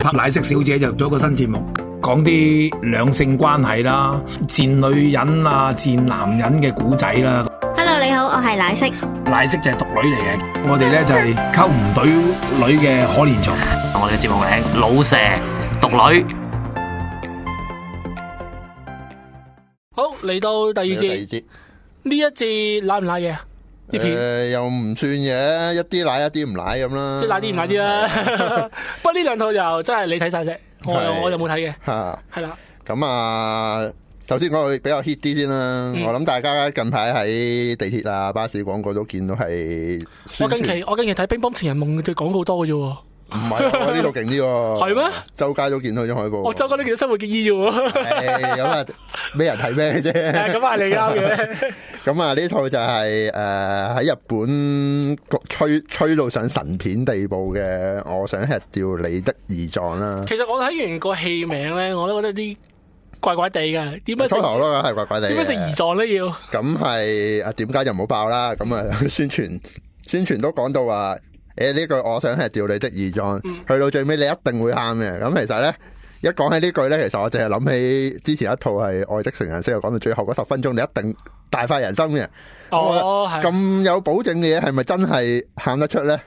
拍奶色小姐就做咗个新节目，讲啲两性关系啦，贱女人啊，贱男人嘅古仔啦。Hello，你好，我系奶色。奶色就系独女嚟嘅，我哋咧就系沟唔到女嘅可怜虫。我哋节目名老蛇独女。好，嚟到第二节。第二节呢一节奶唔奶嘢啊？啲片又唔算嘅，一啲奶一啲唔奶咁啦，即系奶啲唔奶啲啦。不过呢两套就真系你睇晒啫，我我冇睇嘅。吓系啦。咁啊，首先我个比较 h i t 啲先啦。我谂大家近排喺地铁啊、巴士广告都见到系。我近期我近期睇《乒乓情人梦》嘅广告多嘅啫。唔系我呢套劲啲喎，系咩？周街都见到张海报，我周街都见到生活嘅衣要。咁啊，咩人睇咩啫？咁系你啱嘅。咁啊，呢套就系诶喺日本吹吹到上神片地步嘅。我想吃掉你的异状啦。其实我睇完个戏名咧，我都觉得啲怪怪地嘅。点解开头都系怪怪地？点解食胰脏都要？咁系啊？点解唔好爆啦？咁啊？宣传宣传都讲到话。诶，呢句我想系吊你只耳状，去到最尾你一定会喊嘅。咁其实咧，一讲起呢句咧，其实我净系谂起之前一套系《爱的成人式》，又讲到最后嗰十分钟，你一定大发人心嘅。哦，咁有保证嘅嘢，系咪真系喊得出咧？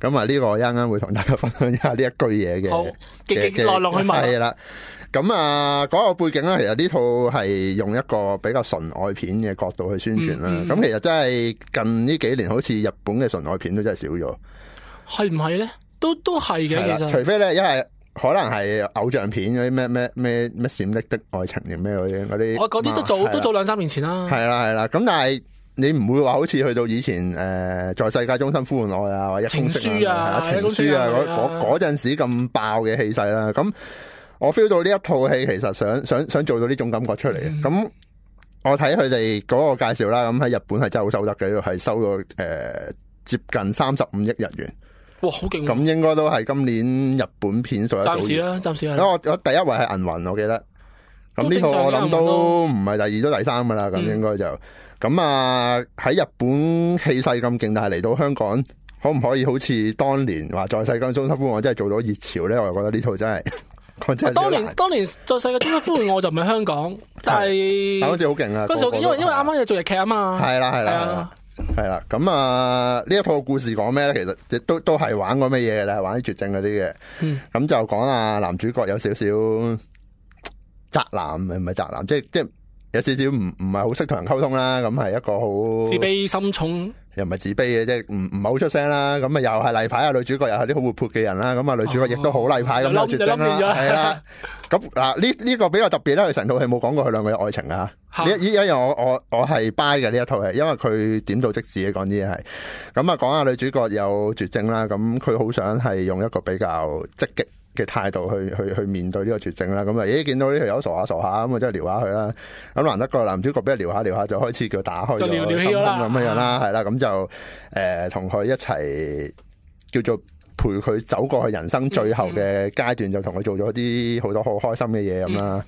咁啊，呢个啱啱会同大家分享一下呢一句嘢嘅，好，落落去系啦。咁啊，嗰个背景咧，其实呢套系用一个比较纯爱片嘅角度去宣传啦。咁其实真系近呢几年，好似日本嘅纯爱片都真系少咗。系唔系咧？都都系嘅，其实。除非咧，因为。可能系偶像片嗰啲咩咩咩咩闪的的爱情定咩嗰啲嗰啲。我嗰啲都早都早两三年前啦。系啦系啦，咁但系你唔会话好似去到以前诶，在世界中心呼唤我啊，或者情书啊，情书啊，嗰嗰嗰阵时咁爆嘅气势啦，咁。我 feel 到呢一套戏其实想想想做到呢种感觉出嚟嘅。咁我睇佢哋嗰个介绍啦，咁喺日本系好收得嘅，系收咗诶接近三十五亿日元，哇，好劲！咁应该都系今年日本片数暂时啦，暂时我我第一位系银魂，我记得咁呢套我谂都唔系第二都第三噶啦，咁应该就咁啊！喺日本气势咁劲，但系嚟到香港可唔可以好似当年话在世金中，心般我真系做到热潮咧，我又觉得呢套真系。我当年当年在世界中都呼唤我就唔系香港，但系嗰时好劲啊！嗰时因为因为啱啱又做日剧啊嘛，系啦系啦系啦，咁啊呢一套故事讲咩咧？其实亦都都系玩过咩嘢嘅啦，玩啲绝症嗰啲嘅，咁就讲啊男主角有少少宅男唔系宅男，即系即系有少少唔唔系好识同人沟通啦，咁系一个好自卑心重。又唔系自卑嘅，即系唔唔好出声啦。咁啊，又系例牌啊，女主角又系啲好活泼嘅人啦。咁啊，女主角亦都好例牌咁绝症啦，系啦。咁嗱，呢呢个比较特别啦，佢成套戏冇讲过佢两个嘅爱情啊。吓。一样我我我系 buy 嘅呢一套嘅，因为佢点到即止嘅讲啲嘢系。咁啊，讲下女主角有绝症啦，咁佢好想系用一个比较积极嘅态度去去去面对呢个绝症啦。咁啊，咦见到呢条友傻下傻下，咁啊真系撩下佢啦。咁难得个男主角俾佢撩下撩下，就开始叫打开咗心咁样啦，系啦，咁就诶同佢一齐叫做。陪佢走过去人生最后嘅阶段，就同佢做咗啲好多好开心嘅嘢咁啦。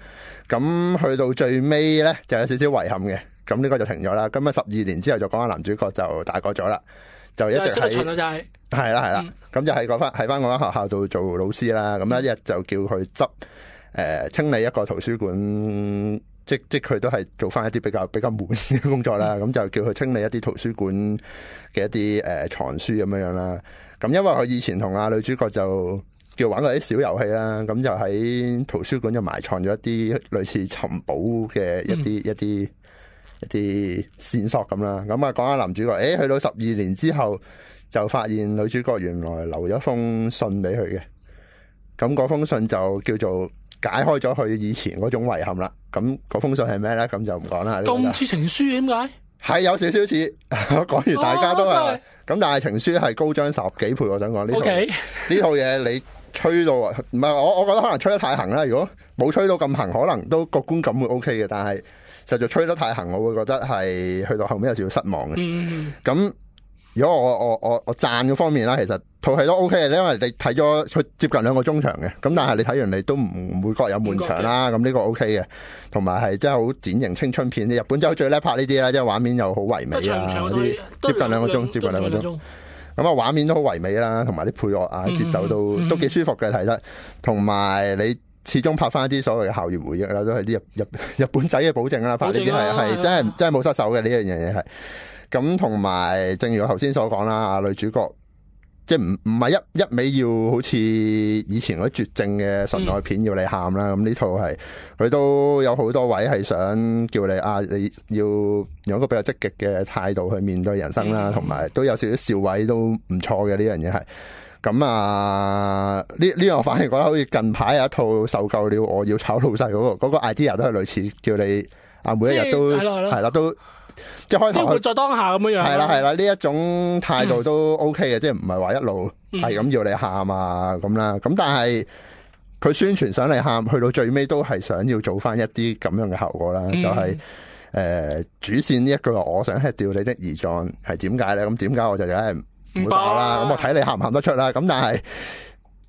咁去到最尾咧，就有少少遗憾嘅。咁呢个就停咗啦。咁啊，十二年之后就讲下男主角就大个咗啦，就一直系啦系啦。咁就喺个翻喺翻我间学校度做老师啦。咁一日就叫佢执诶清理一个图书馆，即即佢都系做翻一啲比较比较满嘅工作啦。咁就叫佢清理一啲图书馆嘅一啲诶藏书咁样样啦。咁因为佢以前同阿女主角就叫玩过啲小游戏啦，咁就喺图书馆就埋藏咗一啲类似寻宝嘅一啲一啲一啲线索咁啦。咁啊讲下男主角，诶，去到十二年之后就发现女主角原来留咗封信俾佢嘅。咁嗰封信就叫做解开咗佢以前嗰种遗憾啦。咁嗰封信系咩咧？咁就唔讲啦。咁似情书点解？系有少少似，讲 完大家都系咁，但系情书系高张十几倍，我想讲呢套 呢套嘢，你吹到唔系我，我觉得可能吹得太行啦。如果冇吹到咁行，可能都个观感会 OK 嘅。但系实在吹得太行，我会觉得系去到后面有少少失望嘅。咁。如果我我我我赞方面啦，其实套戏都 O K 嘅，因为你睇咗佢接近两个钟场嘅，咁但系你睇完你都唔会觉有闷场啦，咁呢个 O K 嘅，同埋系真系好典型青春片，日本仔最叻拍呢啲啦，即系画面又好唯美啊，啲接近两个钟，接近两个钟，咁啊画面都好唯美啦，同埋啲配乐啊，节奏都都几舒服嘅，睇得，同埋你始终拍翻啲所谓嘅校园回忆啦，都系啲日日日本仔嘅保证啦，拍呢啲系系真系真系冇失手嘅呢样嘢系。咁同埋，正如我头先所讲啦，女主角即系唔唔系一一味要好似以前嗰绝症嘅神爱片要你喊啦。咁呢套系佢都有好多位系想叫你啊，你要用一个比较积极嘅态度去面对人生啦。同埋都有少少笑位都唔错嘅呢样嘢系。咁啊，呢呢样反而觉得好似近排有一套受够了，我要炒老细嗰个嗰个 idea 都系类似，叫你啊，每一日都系啦，都。即系开头，活在当下咁样样系啦，系啦，呢一种态度都 OK 嘅，即系唔系话一路系咁要你喊啊咁啦。咁但系佢宣传想你喊，去到最尾都系想要做翻一啲咁样嘅效果啦。就系诶主线呢一句话，我想吃掉你的疑脏，系点解咧？咁点解我就梗系唔唔爆啦。咁我睇你喊唔喊得出啦。咁但系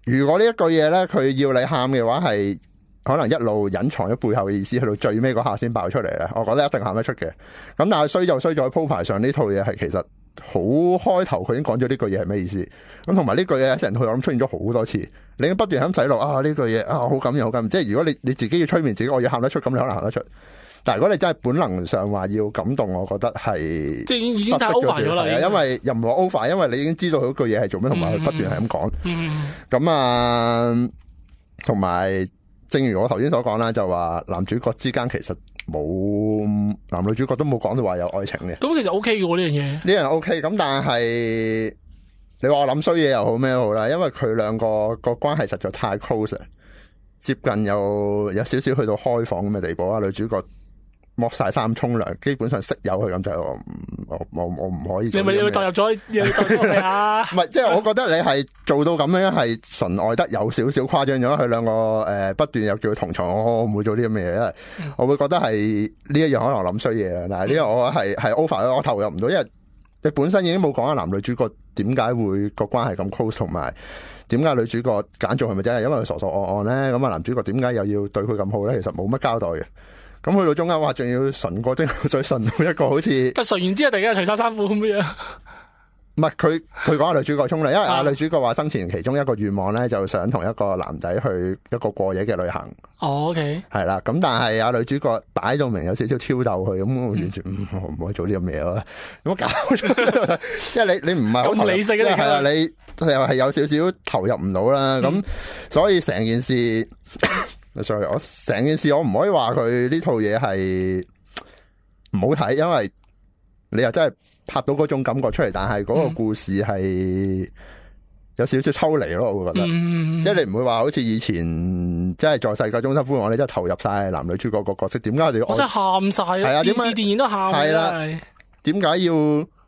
如果呢一句嘢咧，佢要你喊嘅话系。可能一路隱藏喺背後嘅意思，去到最尾嗰下先爆出嚟咧。我覺得一定喊得出嘅。咁但系衰就衰在鋪排上呢套嘢，系其實好開頭佢已經講咗呢句嘢係咩意思。咁同埋呢句嘢，成套我谂出現咗好多次。你不斷咁洗落啊，呢句嘢啊好感人，好感人。即系如果你你自己要催眠自己，我要喊得出，咁你可能喊得出。但系如果你真系本能上話要感動，我覺得係即係已經帶 over 咗啦。因為任何話 over，因為你已經知道佢句嘢係做咩，同埋佢不斷係咁講。咁啊，同埋。正如我头先所讲啦，就话男主角之间其实冇男女主角都冇讲到话有爱情嘅。咁其实 O K 嘅喎呢样嘢，呢样 O K。咁但系你话谂衰嘢又好咩好啦，因为佢两个个关系实在太 close，接近有有少少去到开放咁嘅地步啊，女主角。剥晒衫冲凉，基本上识有佢咁就我我我唔可以。你咪你咪代入咗，唔系即系我觉得你系做到咁样系纯爱得有少少夸张咗。佢两个诶不断又叫佢同床，我唔会做呢咁嘅嘢，因为我会觉得系呢一样可能谂衰嘢啦。但系呢个我系系 over 我投入唔到，因为你本身已经冇讲啊。男女主角点解会个关系咁 close，同埋点解女主角拣做系咪真系因为佢傻傻戆戆咧？咁啊男主角点解又要对佢咁好咧？其实冇乜交代嘅。咁去到中间，话仲要纯过精水，纯到一个好似，但系完之后，突然间除晒衫裤咁样。唔系，佢佢讲女主角冲凉，因为阿女主角话生前其中一个愿望咧，就想同一个男仔去一个过夜嘅旅行。哦、OK，系啦，咁但系阿女主角摆到明有少少挑逗佢，咁我完全唔唔可以做呢咁嘢咯。咁我搞，即系你你唔系好理性 嘅，系啦，你又系有少少投入唔到啦。咁所以成件事。sorry，我成件事我唔可以话佢呢套嘢系唔好睇，因为你又真系拍到嗰种感觉出嚟，但系嗰个故事系有少少抽离咯，我会觉得，即系你唔会话好似以前即系在世界中心呼唤我，你真系投入晒男女主角个角色。点解你我真系喊晒，系啊，电视电影都喊，系啦。点解要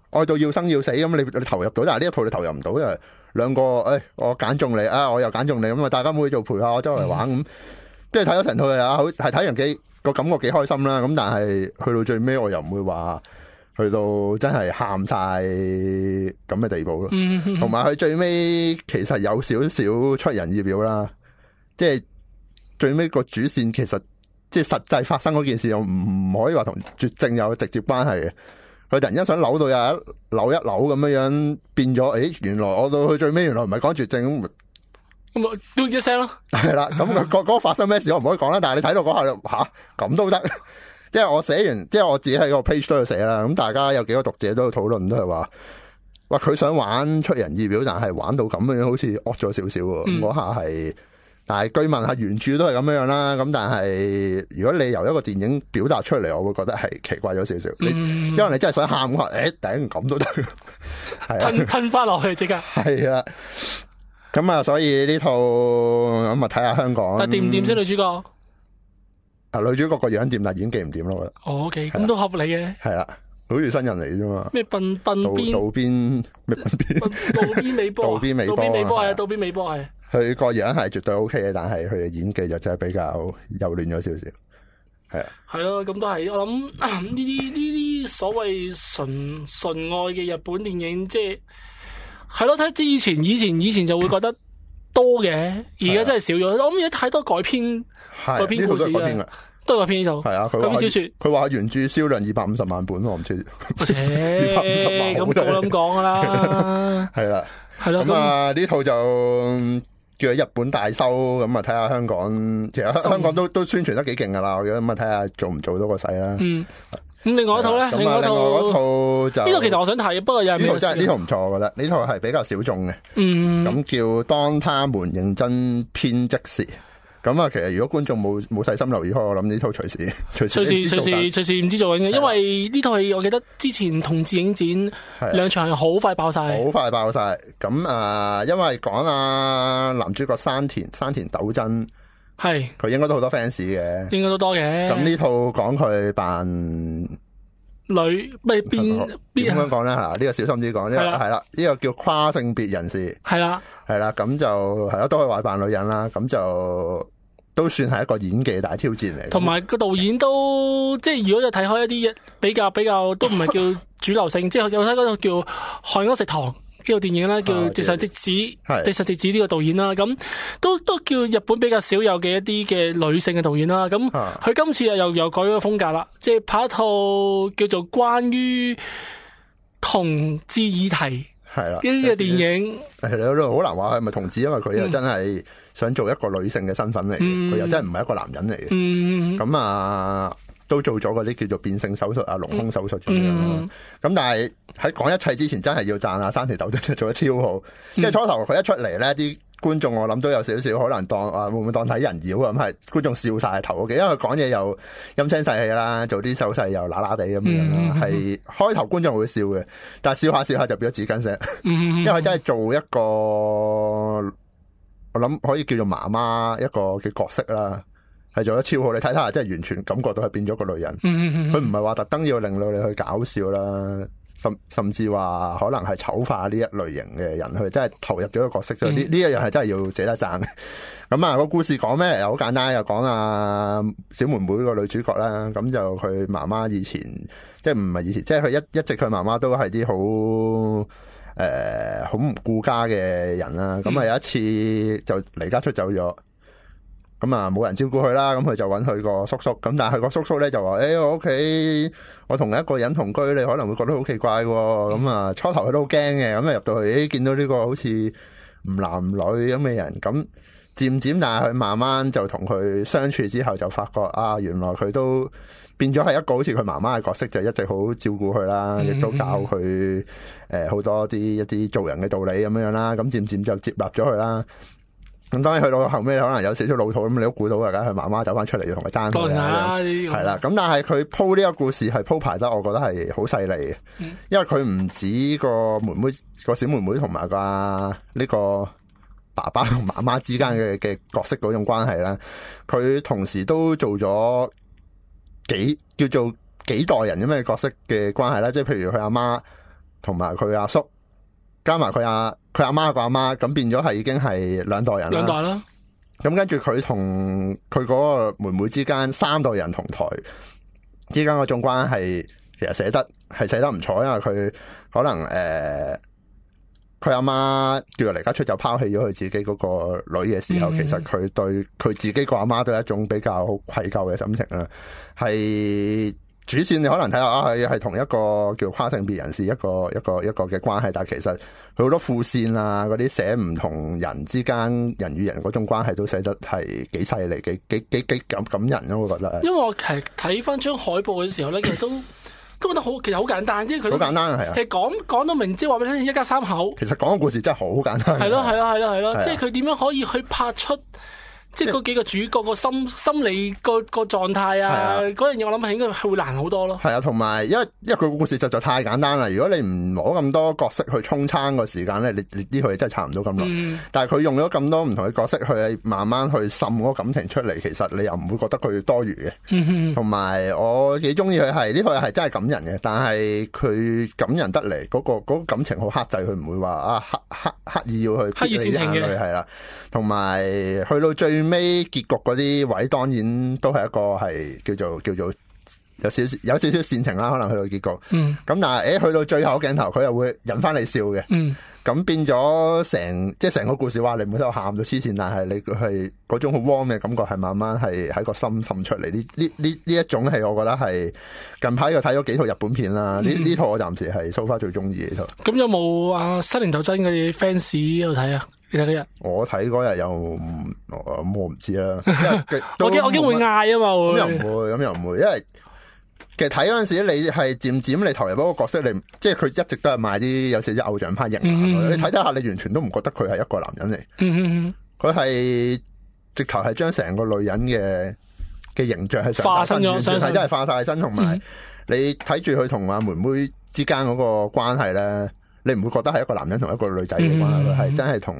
爱到要生要死咁？你你投入到，但系呢一套你投入唔到，因为两个诶，我拣中你啊，我又拣中你咁啊，大家冇去做陪下我周围玩咁。即系睇咗成套嘅吓，好系睇完几个感觉几开心啦。咁但系去到最尾，我又唔会话去到真系喊晒咁嘅地步咯。同埋佢最尾其实有少少出人意表啦。即系最尾个主线其实即系实际发生嗰件事又唔唔可以话同绝症有直接关系嘅。佢突然间想扭到有一扭一扭咁样样变咗。诶，原来我到去最尾，原来唔系讲绝症。嘟一声咯，系啦，咁 嗰嗰发生咩事我唔可以讲啦。但系你睇到嗰下吓 咁都得，即系我写完，即系我自己喺个 page 都度写啦。咁大家有几个读者都有讨论，都系话：，话佢想玩出人意表，但系玩到咁样，好似恶咗少少。嗰下系，但系据闻下原著都系咁样样啦。咁但系如果你由一个电影表达出嚟，我会觉得系奇怪咗少少。即系你真系想喊嘅诶顶咁都得，吞吞翻落去即刻。系啊。咁啊，所以呢套咁啊，睇下香港。但掂唔掂先，女主角。啊，女主角个样掂，但演技唔掂咯，我得。O K，咁都合理嘅。系啦，好似新人嚟啫嘛。咩？道道边道边咩？道边微道边尾波。道边尾波系，道边微波系。佢个样系绝对 O K 嘅，但系佢嘅演技就真系比较柔嫩咗少少。系啊。系咯，咁都系。我谂 呢啲呢啲所谓纯纯爱嘅日本电影，即系。系咯，睇啲以前、以前、以前就会觉得多嘅，而家真系少咗。我谂而家太多改编，改编故事啦。都改编呢套。系啊，咁小说佢话原著销量二百五十万本，我唔知。二百五十万咁都咁讲噶啦。系啦，系咯。咁啊，呢套就叫日本大收，咁啊睇下香港。其实香港都都宣传得几劲噶啦，我觉得。咁啊睇下做唔做到个细啦。嗯。咁另外一套咧，另外一套就呢套其实我想睇，不过又系咩呢套真系呢套唔错觉得呢套系比较小众嘅。嗯，咁叫当他们认真编织时，咁啊，其实如果观众冇冇细心留意开，我谂呢套随时随 时随时随时唔知做紧嘅，因为呢套戏我记得之前同志影展两场系好快爆晒，好快爆晒。咁啊，因为讲啊男主角山田山田斗真。系，佢应该都好多 fans 嘅，应该都多嘅。咁呢套讲佢扮女，咩如边边点样讲咧吓？呢个小心啲讲，呢个系啦，呢个叫跨性别人士，系啦，系啦，咁就系咯，都可以话扮女人啦，咁就都算系一个演技大挑战嚟。同埋个导演都即系，如果你睇开一啲比较比较都唔系叫主流性，即系有睇嗰套叫《汉宫食堂》。呢个电影啦，叫《直煞直子》，《直手直子》呢个导演啦，咁都都叫日本比较少有嘅一啲嘅女性嘅导演啦。咁佢今次又又改咗个风格啦，即系拍一套叫做关于同志议题系啦呢个电影。系啦，好难话系咪同志，因为佢又真系想做一个女性嘅身份嚟嘅，佢又真系唔系一个男人嚟嘅。咁啊。都做咗嗰啲叫做变性手术啊、隆胸手术咁样咁但系喺讲一切之前，真系要赞啊！山田斗真真做得超好。即系初头佢一出嚟咧，啲观众我谂都有少少可能当啊，会唔会当睇人妖咁系观众笑晒头嘅，因为佢讲嘢又阴声细气啦，做啲手势又嗱嗱地咁样啦。系开头观众会笑嘅，但系笑下笑下就变咗纸巾声，因为真系做一个，我谂可以叫做妈妈一个嘅角色啦。做得超好，你睇睇下，真系完全感觉到系变咗个女人，佢唔系话特登要令到你去搞笑啦，甚甚至话可能系丑化呢一类型嘅人去，真系投入咗个角色就呢呢一样系真系要值得赞。咁啊，个故事讲咩？又好简单，又讲啊小妹妹个女主角啦。咁就佢妈妈以前即系唔系以前，即系佢一一直佢妈妈都系啲好诶好唔顾家嘅人啦。咁啊，有一次就离家出走咗。咁啊，冇人照顾佢啦，咁佢就揾佢个叔叔。咁但系佢个叔叔咧就话：，诶，我屋企我同一个人同居，你可能会觉得好奇怪。咁啊，初头佢都好惊嘅。咁啊，入到去，诶，见到呢个好似唔男唔女咁嘅人，咁渐渐，但系佢慢慢就同佢相处之后，就发觉啊，原来佢都变咗系一个好似佢妈妈嘅角色，就一直好照顾佢啦，亦都教佢诶好多啲一啲做人嘅道理咁样样啦。咁渐渐就接纳咗佢啦。咁当然去到后尾可能有少少老土咁，你都估到噶，家佢妈妈走翻出嚟同佢争。当然系啦，系啦。咁但系佢铺呢个故事系铺排得，我觉得系好犀利嘅。因为佢唔止个妹妹个小妹妹同埋个呢个爸爸同妈妈之间嘅嘅角色嗰种关系啦，佢同时都做咗几叫做几代人咁嘅角色嘅关系啦。即系譬如佢阿妈同埋佢阿叔，加埋佢阿。佢阿妈个阿妈，咁变咗系已经系两代人。两代啦。咁跟住佢同佢嗰个妹妹之间三代人同台之间嗰种关系，其实写得系写得唔错，因为佢可能诶，佢阿妈叫佢离家出走，抛弃咗佢自己嗰个女嘅时候，其实佢对佢自己个阿妈都一种比较愧疚嘅心情啦，系。主线你可能睇下啊，系系同一個叫跨性別人士一個一個一个嘅關係，但其實佢好多副線啊，嗰啲寫唔同人之間人與人嗰種關係都寫得係幾犀利，几幾幾幾感感人咯，我覺得。因為我其實睇翻張海報嘅時候咧，其實都都覺得好，其实好簡單，因為佢好簡單系啊，其實講讲到明，即係話俾你聽，一家三口。其實講個故事真係好簡單，係咯係咯係咯係咯，即係佢點樣可以去拍出？即系嗰几个主角个心心理个个状态啊，嗰样嘢我谂系应该會会难好多咯。系啊，同埋因为因为佢个故事实在太简单啦。如果你唔攞咁多角色去充撑个时间咧，你你呢佢真系撐唔到咁耐。但系佢用咗咁多唔同嘅角色去慢慢去渗嗰感情出嚟，其实你又唔会觉得佢多余嘅。同埋我几中意佢系呢，佢系真系感人嘅。但系佢感人得嚟嗰个嗰感情好克制，佢唔会话啊，刻刻刻意要去刻意煽情嘅系啦。同埋去到最最尾結局嗰啲位當然都係一個係叫做叫做有少少有少少煽情啦，可能去到結局。咁但係誒去到最後鏡頭，佢又會引翻你笑嘅。咁变咗成即系成个故事，哇！你唔好睇我喊到黐线，但系你系嗰种好 warm 嘅感觉，系慢慢系喺个心渗出嚟。呢呢呢呢一种系我觉得系近排又睇咗几套日本片啦。呢呢套我暂时系苏 o f a 最中意嘅套。咁有冇啊失恋就真嘅 fans 有睇啊？你睇嗰日我睇嗰日有，咁我唔知啦。我惊我惊会嗌啊嘛，又唔会咁又唔会？因为。其实睇嗰阵时，你系渐渐你投入嗰个角色，你即系佢一直都系卖啲有少少偶像派型。你睇睇下，你完全都唔觉得佢系一个男人嚟。佢系直头系将成个女人嘅嘅形象系化身，全身系化晒身，同埋你睇住佢同阿妹妹之间嗰个关系咧。你唔会觉得系一个男人同一个女仔噶嘛？佢系真系同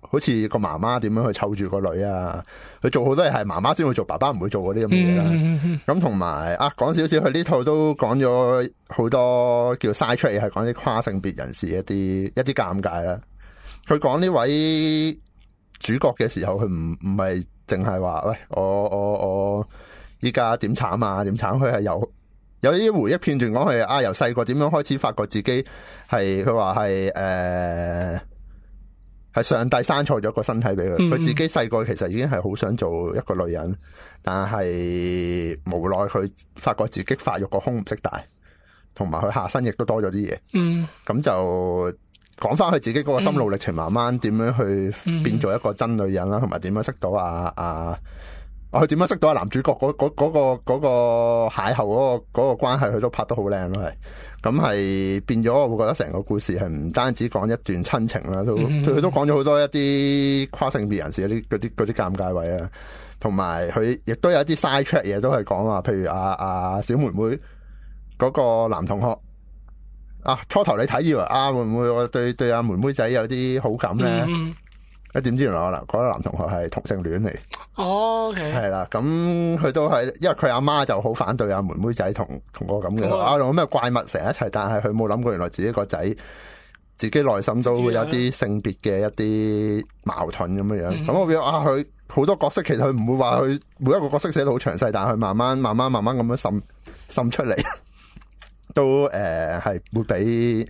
好似个妈妈点样去凑住个女啊？佢做好多嘢系妈妈先会做，爸爸唔会做嗰啲咁嘅嘢啦。咁同埋啊，讲少少佢呢套都讲咗好多叫嘥出嚟，系讲啲跨性别人士一啲一啲尴尬啦。佢讲呢位主角嘅时候，佢唔唔系净系话喂我我我依家点惨啊点惨，佢系有。有啲回忆片段讲佢啊，由细个点样开始发觉自己系佢话系诶，系上帝生错咗个身体俾佢。佢自己细个其实已经系好想做一个女人，但系无奈佢发觉自己发育个胸唔识大，同埋佢下身亦都多咗啲嘢。咁就讲翻佢自己嗰个心路历程，慢慢点样去变做一个真女人啦，同埋点样识到啊啊！我佢点样识到啊男主角嗰嗰嗰个嗰个邂逅嗰个嗰个关系，佢都拍得好靓咯，系咁系变咗，我会觉得成个故事系唔单止讲一段亲情啦，都佢都讲咗好多一啲跨性别人士啲嗰啲嗰啲尴尬位啊，同埋佢亦都有一啲 side track 嘢都系讲啊，譬如阿阿小妹妹嗰个男同学啊，初头你睇以为啊会唔会我对对阿妹妹仔有啲好感咧？一点知原来嗱，嗰个男同学系同性恋嚟，哦，系啦，咁佢都系，因为佢阿妈就好反对阿妹妹仔同同个咁嘅，啊，咁咩怪物成日一齐，但系佢冇谂过，原来自己个仔，自己内心都会有啲性别嘅一啲矛盾咁样样，咁我变啊，佢好多角色其实佢唔会话佢每一个角色写得好详细，但系佢慢慢、慢慢、慢慢咁样渗渗出嚟，都诶系会俾。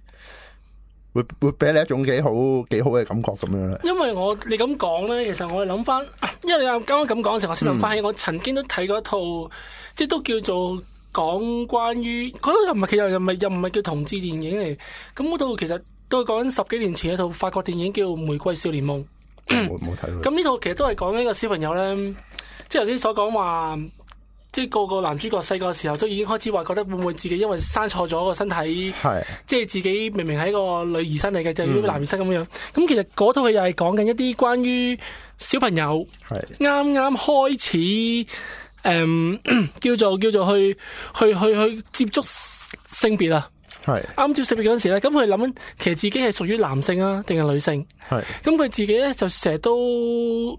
会会俾你一种几好几好嘅感觉咁样咧，因为我你咁讲咧，其实我谂翻，因为你啱啱咁讲嘅时候，我先谂翻起我曾经都睇过一套，即系都叫做讲关于嗰套又唔系，其实又唔系又唔系叫同志电影嚟，咁嗰套其实都系讲十几年前一套法国电影叫《玫瑰少年梦》，冇睇过。咁呢套其实都系讲一个小朋友咧，即系头先所讲话。即系个个男主角细个时候都已经开始话觉得会唔会自己因为生错咗个身体，即系自己明明系一个女儿身嚟嘅，就变男儿身咁样。咁其实嗰套戏又系讲紧一啲关于小朋友啱啱开始，诶 叫做叫做去去去去接触性别啊。系啱接性别嗰阵时咧，咁佢谂，其实自己系属于男性啊，定系女性？系咁佢自己咧就成日都。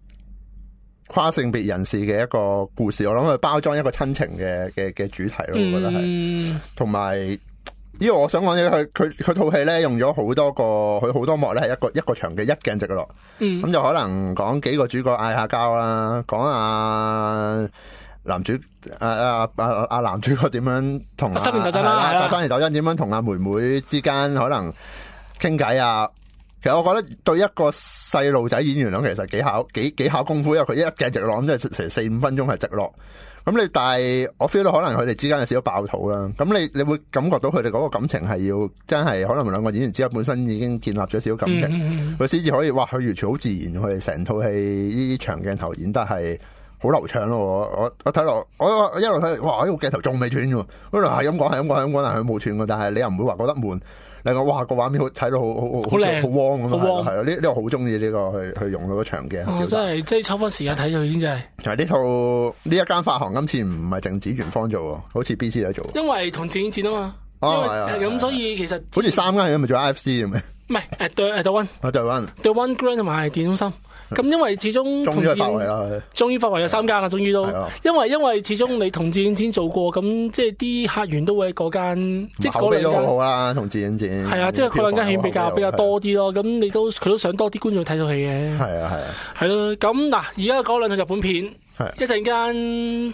跨性别人士嘅一个故事，我谂佢包装一个亲情嘅嘅嘅主题咯，我觉得系。同埋，因为我想讲嘢佢佢佢套戏咧用咗好多个，佢好多幕咧系一个一个场嘅一镜直落，咯。咁就可能讲几个主角嗌下交啦，讲下男主啊啊啊阿男主角点样同阿失联抖音啦，失联抖音点样同阿妹妹之间可能倾偈啊。其实我觉得对一个细路仔演员咧，其实几考几几考功夫，因为佢一镜直落，咁即系成四五分钟系直落。咁你但系我 feel 到可能佢哋之间有少少爆肚啦。咁你你会感觉到佢哋嗰个感情系要真系可能两个演员之间本身已经建立咗少少感情，佢先至可以哇，佢完全好自然，佢哋成套戏呢啲长镜头演得系好流畅咯。我我睇落，我一路睇，哇呢个镜头仲未断喎。嗱系咁讲，系咁讲，系咁讲，系冇断噶。但系你又唔会话觉得闷。你讲，哇，个画面好睇到好好好靓，好汪咁啊，系咯，呢呢个好中意呢个去去用嗰场嘅。哦，真系，即系抽翻时间睇佢先，真系。就系呢套呢一间发行今次唔系净子元芳做，好似 B C 都做。因为同前次啊嘛，哦系啊，咁所以其实好似三间嘢咪做 I F C 嘅咩？唔系，诶对 h 诶 The o n e t o n e t One Grand 同埋电中心。咁因为始终終於发围啦，終於發圍有三间啦，终于都。因为因为始终你同志影展做过，咁即系啲客源都會嗰間，即系嗰兩間好啦，同志影展。系啊，即系嗰兩間戲比较比较多啲咯。咁你都佢都想多啲观众睇到戏嘅。系啊系啊，系咯。咁嗱，而家講兩套日本片，一阵间。